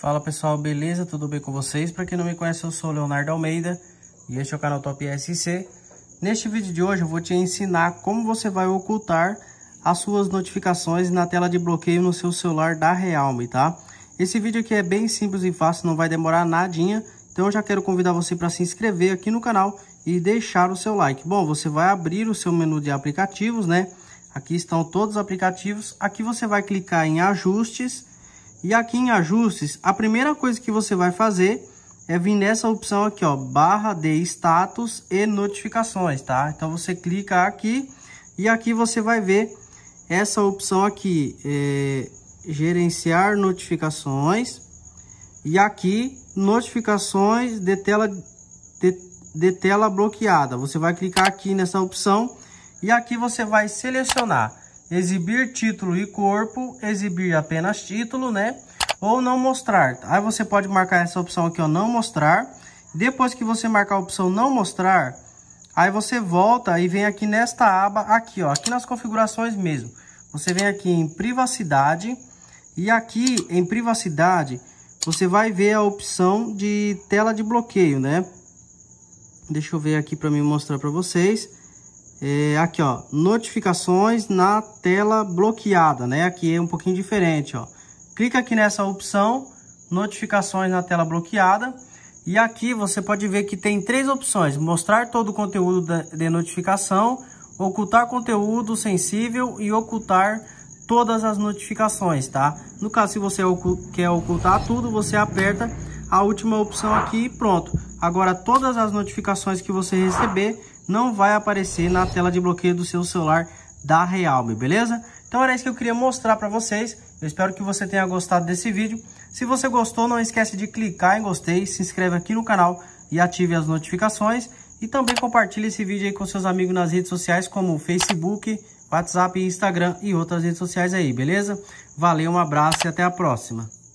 Fala pessoal, beleza? Tudo bem com vocês? Para quem não me conhece, eu sou Leonardo Almeida e este é o canal Top SC. Neste vídeo de hoje eu vou te ensinar como você vai ocultar as suas notificações na tela de bloqueio no seu celular da Realme, tá? Esse vídeo aqui é bem simples e fácil, não vai demorar nadinha. Então eu já quero convidar você para se inscrever aqui no canal e deixar o seu like. Bom, você vai abrir o seu menu de aplicativos, né? Aqui estão todos os aplicativos. Aqui você vai clicar em ajustes. E aqui em ajustes, a primeira coisa que você vai fazer é vir nessa opção aqui, ó, barra de status e notificações, tá? Então você clica aqui e aqui você vai ver essa opção aqui, é, gerenciar notificações. E aqui, notificações de tela, de, de tela bloqueada. Você vai clicar aqui nessa opção e aqui você vai selecionar exibir título e corpo, exibir apenas título, né? Ou não mostrar. Aí você pode marcar essa opção aqui, ó, não mostrar. Depois que você marcar a opção não mostrar, aí você volta e vem aqui nesta aba aqui, ó, aqui nas configurações mesmo. Você vem aqui em privacidade e aqui em privacidade você vai ver a opção de tela de bloqueio, né? Deixa eu ver aqui para me mostrar para vocês. É, aqui, ó, notificações na tela bloqueada, né? Aqui é um pouquinho diferente, ó. Clica aqui nessa opção, notificações na tela bloqueada. E aqui você pode ver que tem três opções, mostrar todo o conteúdo de notificação, ocultar conteúdo sensível e ocultar todas as notificações, tá? No caso, se você quer ocultar tudo, você aperta a última opção aqui e pronto. Agora, todas as notificações que você receber não vai aparecer na tela de bloqueio do seu celular da Realme, beleza? Então era isso que eu queria mostrar para vocês. Eu espero que você tenha gostado desse vídeo. Se você gostou, não esquece de clicar em gostei, se inscreve aqui no canal e ative as notificações. E também compartilhe esse vídeo aí com seus amigos nas redes sociais, como Facebook, WhatsApp, Instagram e outras redes sociais aí, beleza? Valeu, um abraço e até a próxima.